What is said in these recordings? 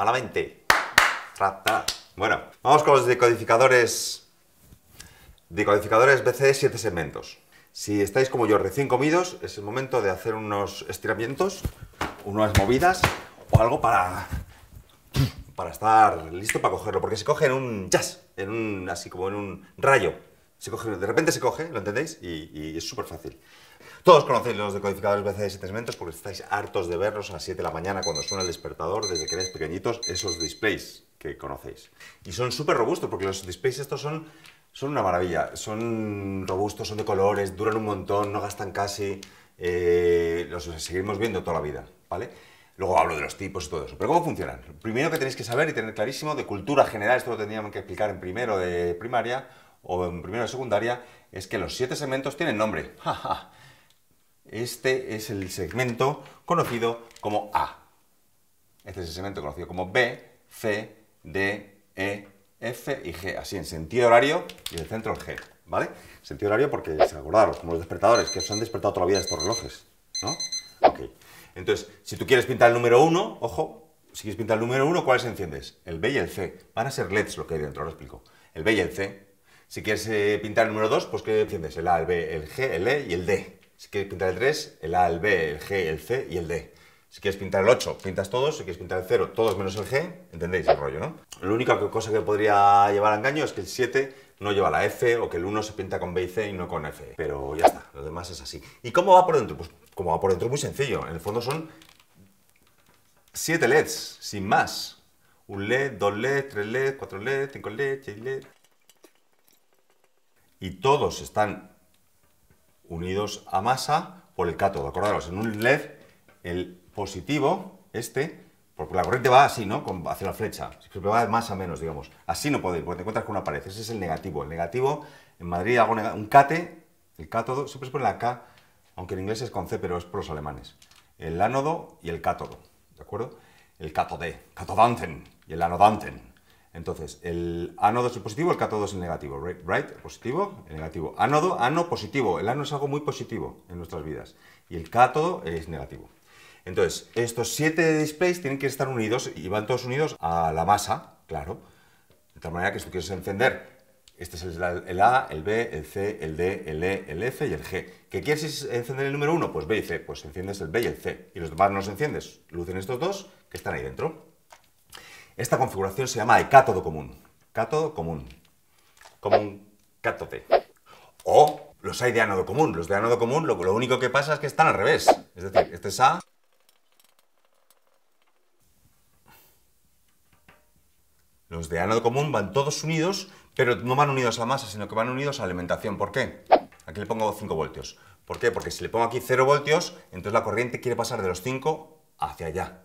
Malamente. Bueno, vamos con los decodificadores. Decodificadores BCD 7 segmentos. Si estáis como yo recién comidos, es el momento de hacer unos estiramientos, unas movidas o algo para para estar listo para cogerlo, porque se coge en un jazz, en un así como en un rayo. Se coge, de repente se coge, ¿lo entendéis? y es súper fácil. Todos conocéis los decodificadores de 7 segmentos porque estáis hartos de verlos a las 7 de la mañana cuando suena el despertador, desde que eres pequeñitos, esos displays que conocéis. Y son súper robustos porque los displays estos son, son una maravilla. Son robustos, son de colores, duran un montón, no gastan casi. Eh, los seguimos viendo toda la vida, ¿vale? Luego hablo de los tipos y todo eso. Pero ¿cómo funcionan? Lo Primero que tenéis que saber y tener clarísimo de cultura general, esto lo tendríamos que explicar en primero de primaria o en primero de secundaria, es que los 7 segmentos tienen nombre. Este es el segmento conocido como A. Este es el segmento conocido como B, C, D, E, F y G, así en sentido horario y el centro el G, ¿vale? Sentido horario porque, acordaros, como los despertadores, que se han despertado toda la vida estos relojes, ¿no? Ok. Entonces, si tú quieres pintar el número 1, ojo, si quieres pintar el número 1, ¿cuáles enciendes? El B y el C. Van a ser LEDs lo que hay dentro, lo explico. El B y el C. Si quieres eh, pintar el número 2, pues ¿qué enciendes? El A, el B, el G, el E y el D. Si quieres pintar el 3, el A, el B, el G, el C y el D. Si quieres pintar el 8, pintas todos. Si quieres pintar el 0, todos menos el G. ¿Entendéis el rollo, no? La única cosa que podría llevar a engaño es que el 7 no lleva la F o que el 1 se pinta con B y C y no con F. Pero ya está, lo demás es así. ¿Y cómo va por dentro? Pues como va por dentro es muy sencillo. En el fondo son 7 LEDs, sin más. Un LED, dos LED, tres LED, cuatro LED, cinco LED, seis LED. Y todos están unidos a masa por el cátodo. Acordaros, en un LED el positivo, este, porque la corriente va así, ¿no? hacia la flecha. Siempre va más a menos, digamos. Así no ir, porque te encuentras con una pared. Ese es el negativo. El negativo, en Madrid hago un cate, el cátodo, siempre se pone la K, aunque en inglés es con C, pero es por los alemanes. El ánodo y el cátodo, ¿de acuerdo? El cátode, catodanten y el anodanten, entonces, el ánodo es el positivo, el cátodo es el negativo, right? Positivo, negativo. Ánodo, ano positivo. El ano es algo muy positivo en nuestras vidas. Y el cátodo es negativo. Entonces, estos siete displays tienen que estar unidos y van todos unidos a la masa, claro. De tal manera que si tú quieres encender, este es el, A, el B, el C, el D, el E, el F y el G. ¿Qué quieres encender el número 1? Pues B y C. Pues enciendes el B y el C. Y los demás no los enciendes. Lucen estos dos que están ahí dentro. Esta configuración se llama de cátodo común. Cátodo común. Como un O los hay de ánodo común. Los de ánodo común lo, único que pasa es que están al revés. Es decir, este es A. Los de ánodo común van todos unidos, pero no van unidos a la masa, sino que van unidos a alimentación. ¿Por qué? Aquí le pongo 5 voltios. ¿Por qué? Porque si le pongo aquí 0 voltios, entonces la corriente quiere pasar de los 5 hacia allá.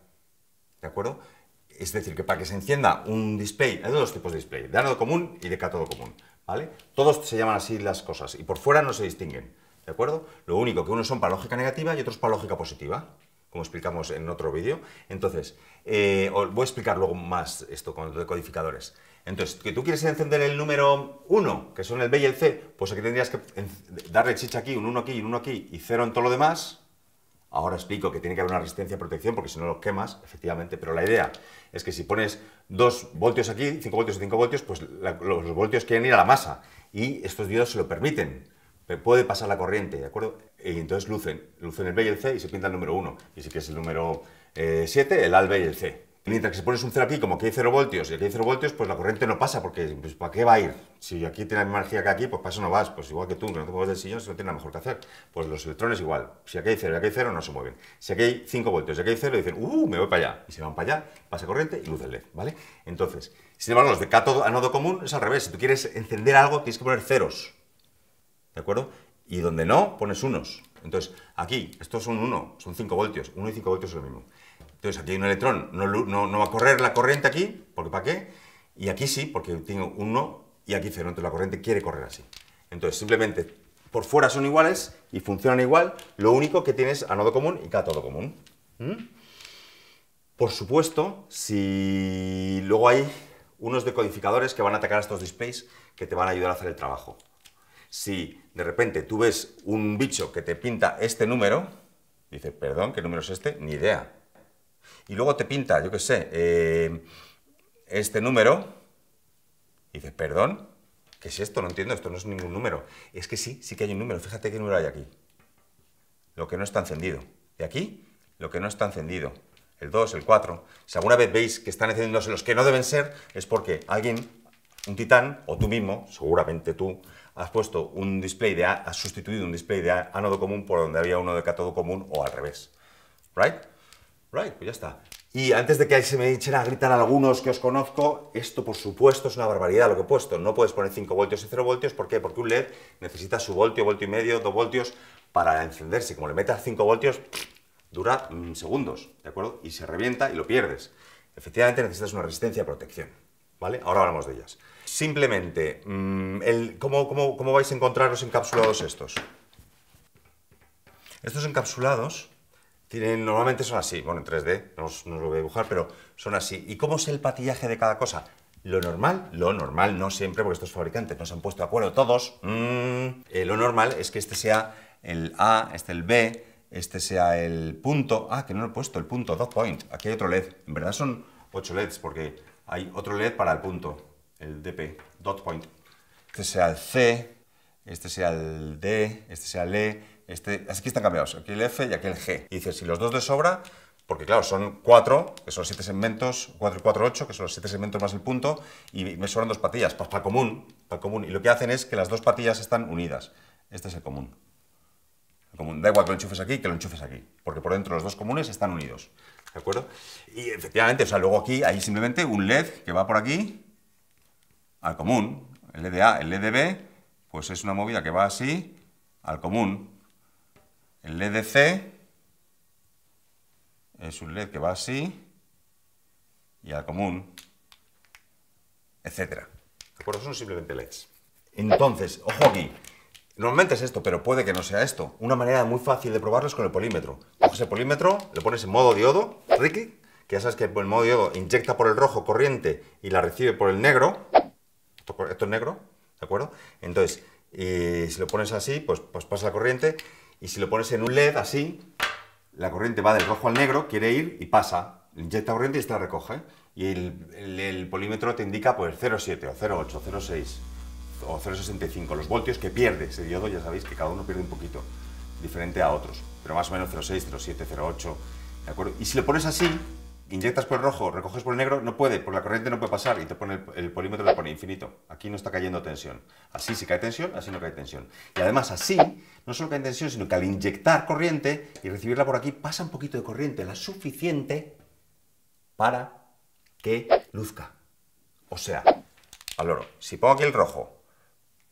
¿De acuerdo? es decir, que para que se encienda un display, hay dos tipos de display, de ánodo común y de cátodo común, ¿vale? Todos se llaman así las cosas y por fuera no se distinguen, ¿de acuerdo? Lo único que unos son para lógica negativa y otros para lógica positiva, como explicamos en otro vídeo. Entonces, eh, voy a explicar luego más esto con los decodificadores. Entonces, que tú quieres encender el número 1, que son el B y el C, pues aquí tendrías que darle chicha aquí, un 1 aquí y un 1 aquí y 0 en todo lo demás, Ahora explico que tiene que haber una resistencia a protección porque si no lo quemas, efectivamente, pero la idea es que si pones 2 voltios aquí, 5 voltios y 5 voltios, pues los voltios quieren ir a la masa y estos diodos se lo permiten. Puede pasar la corriente, ¿de acuerdo? Y entonces lucen, lucen el B y el C y se pinta el número 1. Y si quieres el número 7, eh, el A, el B y el C. Mientras que si pones un cero aquí, como que hay cero voltios y aquí hay cero voltios, pues la corriente no pasa, porque pues, ¿para qué va a ir? Si aquí tiene la misma energía que aquí, pues para eso no vas, pues igual que tú, que no te mueves del sillón, si no tiene nada mejor que hacer. Pues los electrones igual, si aquí hay cero y aquí hay cero, no se mueven. Si aquí hay 5 voltios y aquí hay cero, dicen, ¡uh, me voy para allá! Y se van para allá, pasa corriente y luce el LED, ¿vale? Entonces, sin embargo, los de cátodo a nodo común es al revés. Si tú quieres encender algo, tienes que poner ceros, ¿de acuerdo? Y donde no, pones unos. Entonces, aquí, estos son 1, son 5 voltios, 1 y 5 voltios es lo mismo. Entonces aquí hay un electrón, no, va a correr la corriente aquí, porque ¿para qué? Y aquí sí, porque tiene un no y aquí cero, entonces la corriente quiere correr así. Entonces simplemente por fuera son iguales y funcionan igual, lo único que tienes anodo común y cátodo común. ¿Mm? Por supuesto, si luego hay unos decodificadores que van a atacar a estos displays que te van a ayudar a hacer el trabajo. Si de repente tú ves un bicho que te pinta este número, dices, perdón, ¿qué número es este? Ni idea. Y luego te pinta, yo qué sé, eh, este número. Y dices, perdón, ¿qué es esto? No entiendo, esto no es ningún número. Es que sí, sí que hay un número. Fíjate qué número hay aquí. Lo que no está encendido. Y aquí, lo que no está encendido. El 2, el 4. Si alguna vez veis que están encendiéndose los que no deben ser, es porque alguien, un titán, o tú mismo, seguramente tú, has puesto un display de A, has sustituido un display de ánodo común por donde había uno de cátodo común o al revés. ¿Right? Right, pues ya está. Y antes de que se me echen a gritar algunos que os conozco, esto por supuesto es una barbaridad lo que he puesto. No puedes poner 5 voltios y 0 voltios, ¿por qué? Porque un LED necesita su voltio, voltio y medio, 2 voltios para encenderse. Como le metas 5 voltios, dura mm, segundos, ¿de acuerdo? Y se revienta y lo pierdes. Efectivamente necesitas una resistencia de protección, ¿vale? Ahora hablamos de ellas. Simplemente, mm, el, ¿cómo, cómo vais a encontrar los encapsulados estos? Estos encapsulados normalmente son así, bueno, en 3D, no os, lo voy a dibujar, pero son así. ¿Y cómo es el patillaje de cada cosa? Lo normal, lo normal, no siempre, porque estos fabricantes no se han puesto de acuerdo todos, mm. eh, lo normal es que este sea el A, este el B, este sea el punto, ah, que no lo he puesto, el punto, dot point, aquí hay otro LED, en verdad son ocho LEDs, porque hay otro LED para el punto, el DP, dot point, este sea el C, este sea el D, este sea el E, este, aquí están cambiados, aquí el F y aquí el G. Y dices, si los dos de sobra, porque claro, son cuatro, que son siete segmentos, cuatro y cuatro, ocho, que son los siete segmentos más el punto, y me sobran dos patillas, pues para común, para común. Y lo que hacen es que las dos patillas están unidas. Este es el común. común. Da igual que lo enchufes aquí, que lo enchufes aquí, porque por dentro los dos comunes están unidos. ¿De acuerdo? Y efectivamente, o sea, luego aquí hay simplemente un LED que va por aquí al común. El LED A, el LED B, pues es una movida que va así al común. El LED C es un LED que va así y al común, etcétera. ¿De acuerdo? son simplemente LEDs. Entonces, ojo aquí. Normalmente es esto, pero puede que no sea esto. Una manera muy fácil de probarlo es con el polímetro. Coges el polímetro, le pones en modo diodo, Ricky, que ya sabes que el modo diodo inyecta por el rojo corriente y la recibe por el negro. Esto, es negro, ¿de acuerdo? Entonces, eh, si lo pones así, pues, pues pasa la corriente y si lo pones en un LED así, la corriente va del rojo al negro, quiere ir y pasa. Inyecta corriente y se la recoge. Y el, polímetro te indica pues 0,7 o 0,8, 0,6 o 0,65. Los voltios que pierde ese diodo, ya sabéis que cada uno pierde un poquito, diferente a otros. Pero más o menos 0,6, 0,7, 0,8. ¿De acuerdo? Y si lo pones así, inyectas por el rojo, recoges por el negro, no puede, porque la corriente no puede pasar y te pone el, polímetro te pone infinito. Aquí no está cayendo tensión. Así si cae tensión, así no cae tensión. Y además así, no solo cae tensión, sino que al inyectar corriente y recibirla por aquí, pasa un poquito de corriente, la suficiente para que luzca. O sea, al si pongo aquí el rojo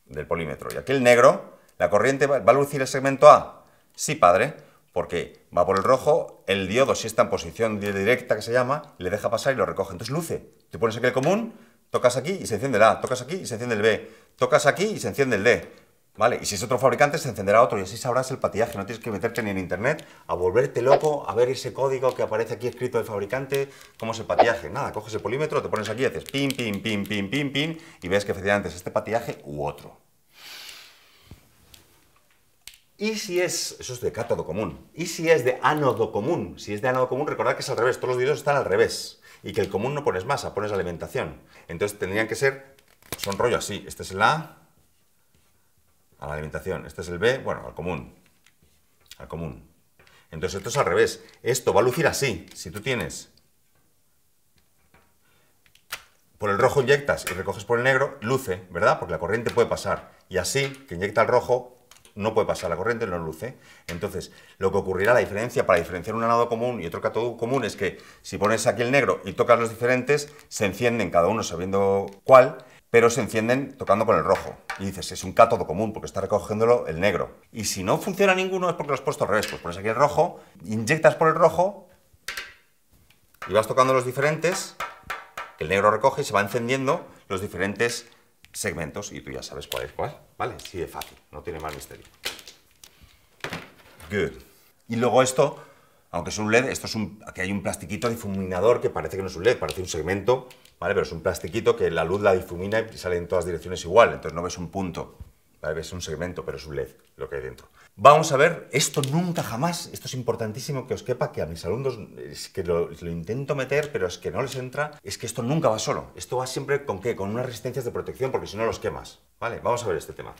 del polímetro y aquí el negro, la corriente va, va a lucir el segmento A. Sí, padre porque va por el rojo, el diodo si está en posición directa que se llama, le deja pasar y lo recoge. Entonces luce. Te pones aquí el común, tocas aquí y se enciende el A, tocas aquí y se enciende el B, tocas aquí y se enciende el D. ¿Vale? Y si es otro fabricante, se encenderá otro y así sabrás el patillaje. No tienes que meterte ni en internet a volverte loco a ver ese código que aparece aquí escrito del fabricante, cómo es el patillaje. Nada, coges el polímetro, te pones aquí, haces pim, pim, pim, pim, pim, pin y ves que efectivamente es este patillaje u otro. Y si es, eso es de cátodo común, y si es de ánodo común, si es de ánodo común, recordad que es al revés, todos los vídeos están al revés, y que el común no pones masa, pones alimentación. Entonces tendrían que ser, son rollo así, este es el A, a la alimentación, este es el B, bueno, al común, al común. Entonces esto es al revés, esto va a lucir así, si tú tienes por el rojo inyectas y recoges por el negro, luce, ¿verdad? Porque la corriente puede pasar. Y así, que inyecta el rojo, no puede pasar la corriente, no luce. Entonces, lo que ocurrirá, la diferencia para diferenciar un anodo común y otro cátodo común es que si pones aquí el negro y tocas los diferentes, se encienden cada uno sabiendo cuál, pero se encienden tocando con el rojo. Y dices, es un cátodo común porque está recogiéndolo el negro. Y si no funciona ninguno es porque lo has puesto al revés. Pues pones aquí el rojo, inyectas por el rojo y vas tocando los diferentes, el negro recoge y se va encendiendo los diferentes segmentos y tú ya sabes cuál es cuál, ¿vale? Sí, es fácil, no tiene más misterio. Good. Y luego esto, aunque es un LED, esto es un, aquí hay un plastiquito difuminador que parece que no es un LED, parece un segmento, ¿vale? Pero es un plastiquito que la luz la difumina y sale en todas direcciones igual, entonces no ves un punto, ¿vale? Ves un segmento, pero es un LED lo que hay dentro. Vamos a ver, esto nunca jamás, esto es importantísimo que os quepa, que a mis alumnos es que lo, lo, intento meter, pero es que no les entra, es que esto nunca va solo. Esto va siempre con qué? Con unas resistencias de protección, porque si no los quemas. Vale, vamos a ver este tema.